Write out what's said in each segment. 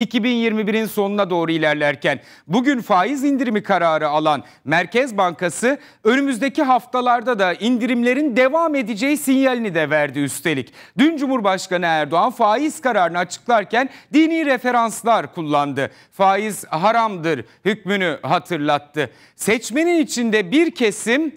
2021'in sonuna doğru ilerlerken bugün faiz indirimi kararı alan Merkez Bankası önümüzdeki haftalarda da indirimlerin devam edeceği sinyalini de verdi üstelik. Dün Cumhurbaşkanı Erdoğan faiz kararını açıklarken dini referanslar kullandı. Faiz haramdır hükmünü hatırlattı. Seçmenin içinde bir kesim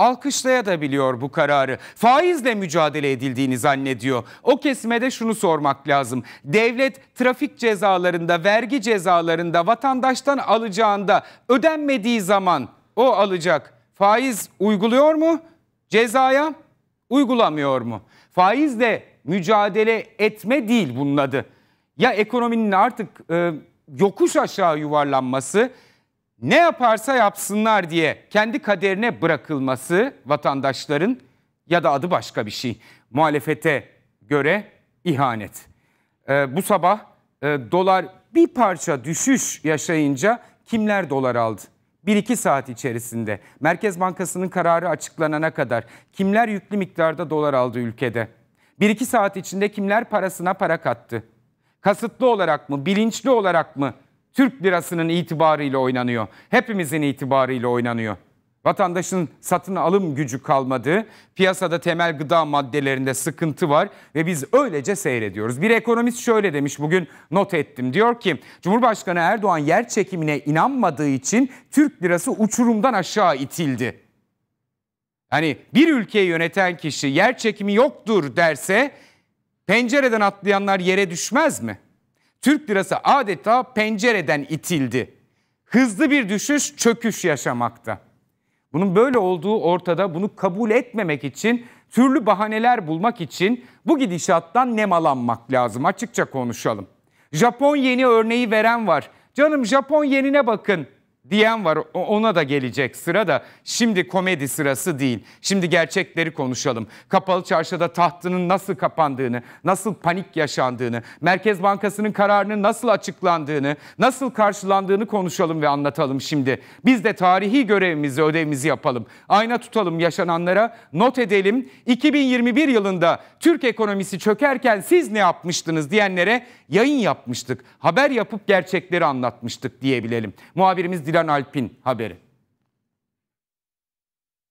alkışlayabiliyor bu kararı. Faizle mücadele edildiğini zannediyor. O kesime de şunu sormak lazım. Devlet trafik cezalarında, vergi cezalarında vatandaştan alacağında ödenmediği zaman o alacak faiz uyguluyor mu? Cezaya uygulamıyor mu? Faizle mücadele etme değil bunun adı. Ya ekonominin artık e, yokuş aşağı yuvarlanması ne yaparsa yapsınlar diye kendi kaderine bırakılması vatandaşların ya da adı başka bir şey muhalefete göre ihanet. Ee, bu sabah e, dolar bir parça düşüş yaşayınca kimler dolar aldı? 1-2 saat içerisinde Merkez Bankası'nın kararı açıklanana kadar kimler yüklü miktarda dolar aldı ülkede? 1-2 saat içinde kimler parasına para kattı? Kasıtlı olarak mı, bilinçli olarak mı Türk lirasının itibarıyla oynanıyor. Hepimizin itibarıyla oynanıyor. Vatandaşın satın alım gücü kalmadı. Piyasada temel gıda maddelerinde sıkıntı var ve biz öylece seyrediyoruz. Bir ekonomist şöyle demiş bugün not ettim. Diyor ki Cumhurbaşkanı Erdoğan yer çekimine inanmadığı için Türk lirası uçurumdan aşağı itildi. Hani bir ülkeyi yöneten kişi yer çekimi yoktur derse pencereden atlayanlar yere düşmez mi? Türk lirası adeta pencereden itildi. Hızlı bir düşüş, çöküş yaşamakta. Bunun böyle olduğu ortada bunu kabul etmemek için türlü bahaneler bulmak için bu gidişattan nemalanmak lazım. Açıkça konuşalım. Japon yeni örneği veren var. Canım Japon yenine bakın diyen var. Ona da gelecek sıra da şimdi komedi sırası değil. Şimdi gerçekleri konuşalım. Kapalı çarşıda tahtının nasıl kapandığını, nasıl panik yaşandığını, Merkez Bankası'nın kararını nasıl açıklandığını, nasıl karşılandığını konuşalım ve anlatalım şimdi. Biz de tarihi görevimizi, ödevimizi yapalım. Ayna tutalım yaşananlara, not edelim. 2021 yılında Türk ekonomisi çökerken siz ne yapmıştınız diyenlere yayın yapmıştık. Haber yapıp gerçekleri anlatmıştık diyebilelim. Muhabirimiz Dilan Alp'in haberi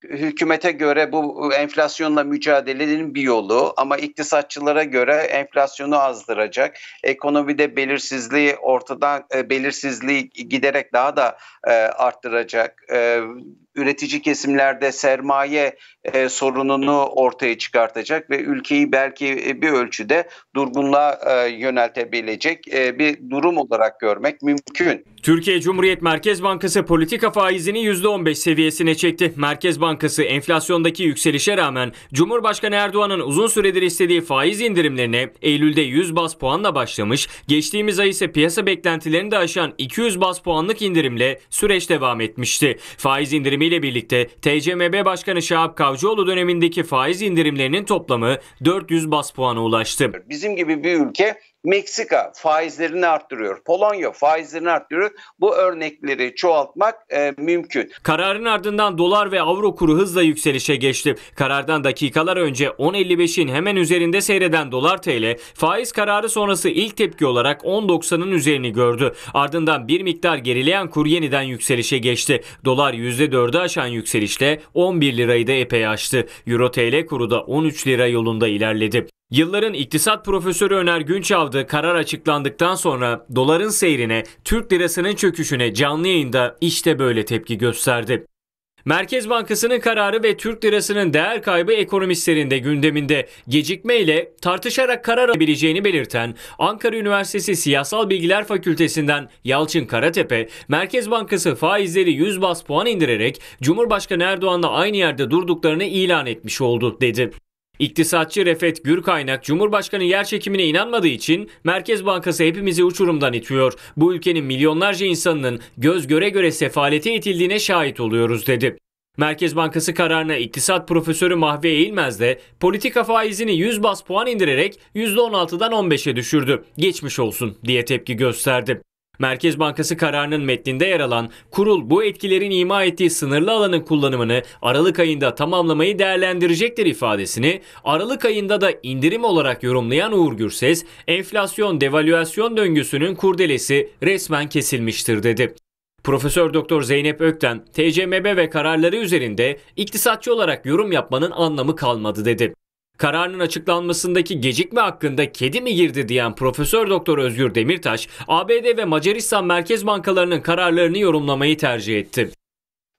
hükümete göre bu enflasyonla mücadelenin bir yolu ama iktisatçılara göre enflasyonu azdıracak. Ekonomide belirsizliği ortadan e, belirsizliği giderek daha da e, arttıracak. E, üretici kesimlerde sermaye sorununu ortaya çıkartacak ve ülkeyi belki bir ölçüde durgunluğa yöneltebilecek bir durum olarak görmek mümkün. Türkiye Cumhuriyet Merkez Bankası politika faizini %15 seviyesine çekti. Merkez Bankası Bankası enflasyondaki yükselişe rağmen Cumhurbaşkanı Erdoğan'ın uzun süredir istediği faiz indirimlerine Eylül'de 100 bas puanla başlamış, geçtiğimiz ay ise piyasa beklentilerini de aşan 200 bas puanlık indirimle süreç devam etmişti. Faiz indirimiyle birlikte TCMB Başkanı Şahap Kavcıoğlu dönemindeki faiz indirimlerinin toplamı 400 bas puana ulaştı. Bizim gibi bir ülke Meksika faizlerini arttırıyor. Polonya faizlerini arttırıyor. Bu örnekleri çoğaltmak e, mümkün. Kararın ardından dolar ve avro kuru hızla yükselişe geçti. Karardan dakikalar önce 10.55'in hemen üzerinde seyreden dolar TL faiz kararı sonrası ilk tepki olarak 10.90'ın üzerini gördü. Ardından bir miktar gerileyen kur yeniden yükselişe geçti. Dolar %4'ü aşan yükselişle 11 lirayı da epey aştı. Euro TL kuru da 13 lira yolunda ilerledi. Yılların iktisat profesörü Öner Günçavdı karar açıklandıktan sonra doların seyrine, Türk lirasının çöküşüne canlı yayında işte böyle tepki gösterdi. Merkez Bankası'nın kararı ve Türk lirasının değer kaybı ekonomistlerin de gündeminde gecikmeyle tartışarak karar alabileceğini belirten Ankara Üniversitesi Siyasal Bilgiler Fakültesinden Yalçın Karatepe, Merkez Bankası faizleri 100 bas puan indirerek Cumhurbaşkanı Erdoğan'la aynı yerde durduklarını ilan etmiş oldu dedi. İktisatçı Refet Gürkaynak Cumhurbaşkanı yer çekimine inanmadığı için Merkez Bankası hepimizi uçurumdan itiyor. Bu ülkenin milyonlarca insanının göz göre göre sefalete itildiğine şahit oluyoruz dedi. Merkez Bankası kararına iktisat profesörü Mahve Eğilmez de politika faizini 100 bas puan indirerek %16'dan 15'e düşürdü. Geçmiş olsun diye tepki gösterdi. Merkez Bankası kararının metninde yer alan kurul bu etkilerin ima ettiği sınırlı alanın kullanımını Aralık ayında tamamlamayı değerlendirecektir ifadesini Aralık ayında da indirim olarak yorumlayan Uğur Gürses, enflasyon devalüasyon döngüsünün kurdelesi resmen kesilmiştir dedi. Profesör Doktor Zeynep Ökten, TCMB ve kararları üzerinde iktisatçı olarak yorum yapmanın anlamı kalmadı dedi. Kararının açıklanmasındaki gecikme hakkında kedi mi girdi diyen Profesör Doktor Özgür Demirtaş, ABD ve Macaristan merkez bankalarının kararlarını yorumlamayı tercih etti.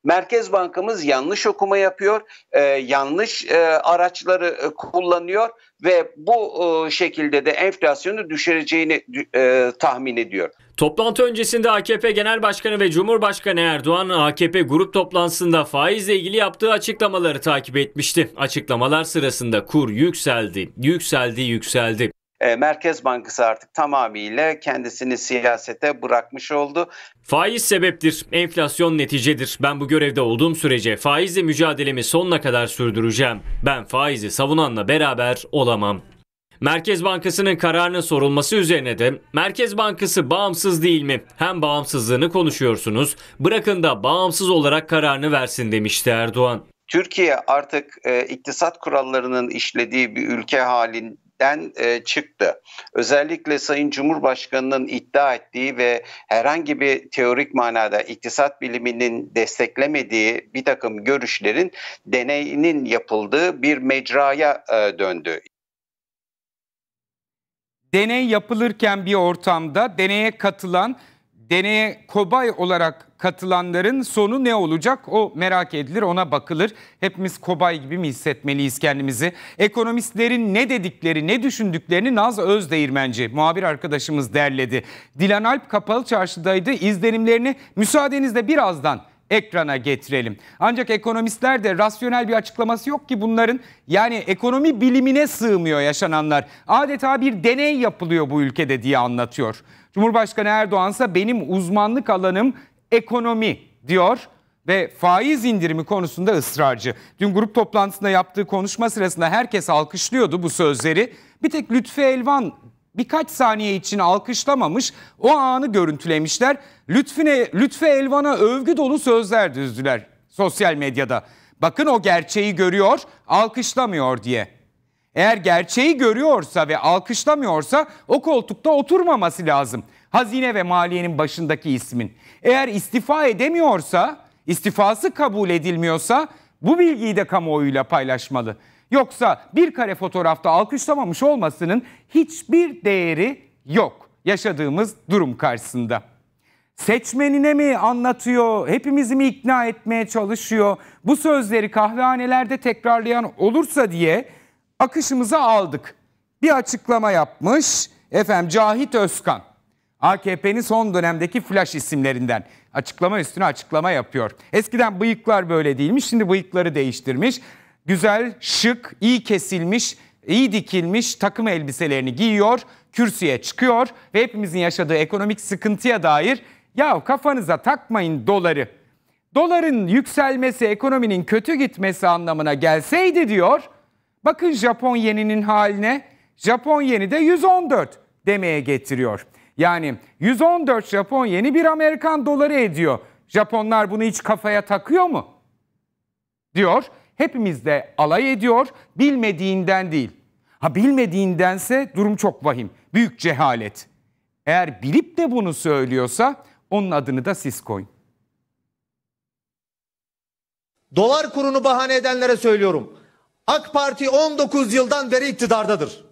Merkez Bankamız yanlış okuma yapıyor, e, yanlış e, araçları e, kullanıyor ve bu e, şekilde de enflasyonu düşüreceğini e, tahmin ediyor. Toplantı öncesinde AKP Genel Başkanı ve Cumhurbaşkanı Erdoğan AKP grup toplantısında faizle ilgili yaptığı açıklamaları takip etmişti. Açıklamalar sırasında kur yükseldi, yükseldi, yükseldi. E, Merkez Bankası artık tamamıyla kendisini siyasete bırakmış oldu. Faiz sebeptir, enflasyon neticedir. Ben bu görevde olduğum sürece faizle mücadelemi sonuna kadar sürdüreceğim. Ben faizi savunanla beraber olamam. Merkez Bankası'nın kararının sorulması üzerine de Merkez Bankası bağımsız değil mi? Hem bağımsızlığını konuşuyorsunuz, bırakın da bağımsız olarak kararını versin demişti Erdoğan. Türkiye artık e, iktisat kurallarının işlediği bir ülke halin gerçekten e, çıktı. Özellikle Sayın Cumhurbaşkanı'nın iddia ettiği ve herhangi bir teorik manada iktisat biliminin desteklemediği bir takım görüşlerin deneyinin yapıldığı bir mecraya e, döndü. Deney yapılırken bir ortamda deneye katılan deneye kobay olarak katılanların sonu ne olacak? O merak edilir, ona bakılır. Hepimiz kobay gibi mi hissetmeliyiz kendimizi? Ekonomistlerin ne dedikleri, ne düşündüklerini Naz Özdeğirmenci, muhabir arkadaşımız derledi. Dilan Alp Kapalı Çarşı'daydı. İzlenimlerini müsaadenizle birazdan ekrana getirelim. Ancak ekonomistler de rasyonel bir açıklaması yok ki bunların yani ekonomi bilimine sığmıyor yaşananlar. Adeta bir deney yapılıyor bu ülkede diye anlatıyor. Cumhurbaşkanı Erdoğan ise benim uzmanlık alanım ekonomi diyor ve faiz indirimi konusunda ısrarcı. Dün grup toplantısında yaptığı konuşma sırasında herkes alkışlıyordu bu sözleri. Bir tek Lütfi Elvan birkaç saniye için alkışlamamış, o anı görüntülemişler. Lütfine, Lütfü Elvan'a övgü dolu sözler düzdüler sosyal medyada. Bakın o gerçeği görüyor, alkışlamıyor diye. Eğer gerçeği görüyorsa ve alkışlamıyorsa o koltukta oturmaması lazım. Hazine ve Maliye'nin başındaki ismin. Eğer istifa edemiyorsa, istifası kabul edilmiyorsa bu bilgiyi de kamuoyuyla paylaşmalı. Yoksa bir kare fotoğrafta alkışlamamış olmasının hiçbir değeri yok yaşadığımız durum karşısında. Seçmenine mi anlatıyor, hepimizi mi ikna etmeye çalışıyor? Bu sözleri kahvehanelerde tekrarlayan olursa diye akışımıza aldık. Bir açıklama yapmış efendim Cahit Özkan. AKP'nin son dönemdeki flash isimlerinden açıklama üstüne açıklama yapıyor. Eskiden bıyıklar böyle değilmiş, şimdi bıyıkları değiştirmiş güzel, şık, iyi kesilmiş, iyi dikilmiş takım elbiselerini giyiyor, kürsüye çıkıyor ve hepimizin yaşadığı ekonomik sıkıntıya dair ya kafanıza takmayın doları. Doların yükselmesi ekonominin kötü gitmesi anlamına gelseydi diyor. Bakın Japon yeninin haline. Japon yeni de 114 demeye getiriyor. Yani 114 Japon yeni bir Amerikan doları ediyor. Japonlar bunu hiç kafaya takıyor mu? diyor hepimizde alay ediyor bilmediğinden değil. Ha bilmediğindense durum çok vahim. Büyük cehalet. Eğer bilip de bunu söylüyorsa onun adını da siz koyun. Dolar kurunu bahane edenlere söylüyorum. AK Parti 19 yıldan beri iktidardadır.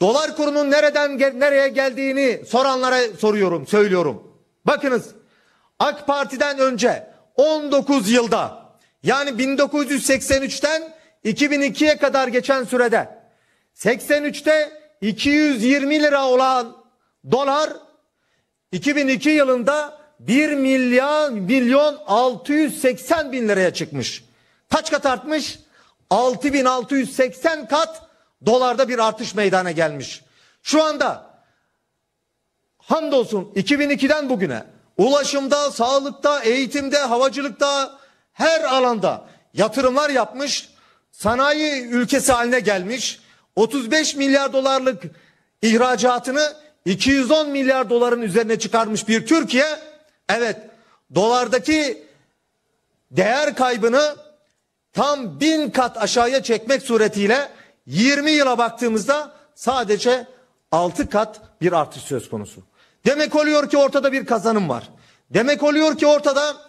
Dolar kurunun nereden nereye geldiğini soranlara soruyorum, söylüyorum. Bakınız AK Parti'den önce 19 yılda yani 1983'ten 2002'ye kadar geçen sürede 83'te 220 lira olan dolar 2002 yılında 1 milyar milyon 680 bin liraya çıkmış. Kaç kat artmış? 6680 kat dolarda bir artış meydana gelmiş. Şu anda hamdolsun 2002'den bugüne ulaşımda, sağlıkta, eğitimde, havacılıkta, her alanda yatırımlar yapmış, sanayi ülkesi haline gelmiş, 35 milyar dolarlık ihracatını 210 milyar doların üzerine çıkarmış bir Türkiye, evet dolardaki değer kaybını tam bin kat aşağıya çekmek suretiyle 20 yıla baktığımızda sadece 6 kat bir artış söz konusu. Demek oluyor ki ortada bir kazanım var. Demek oluyor ki ortada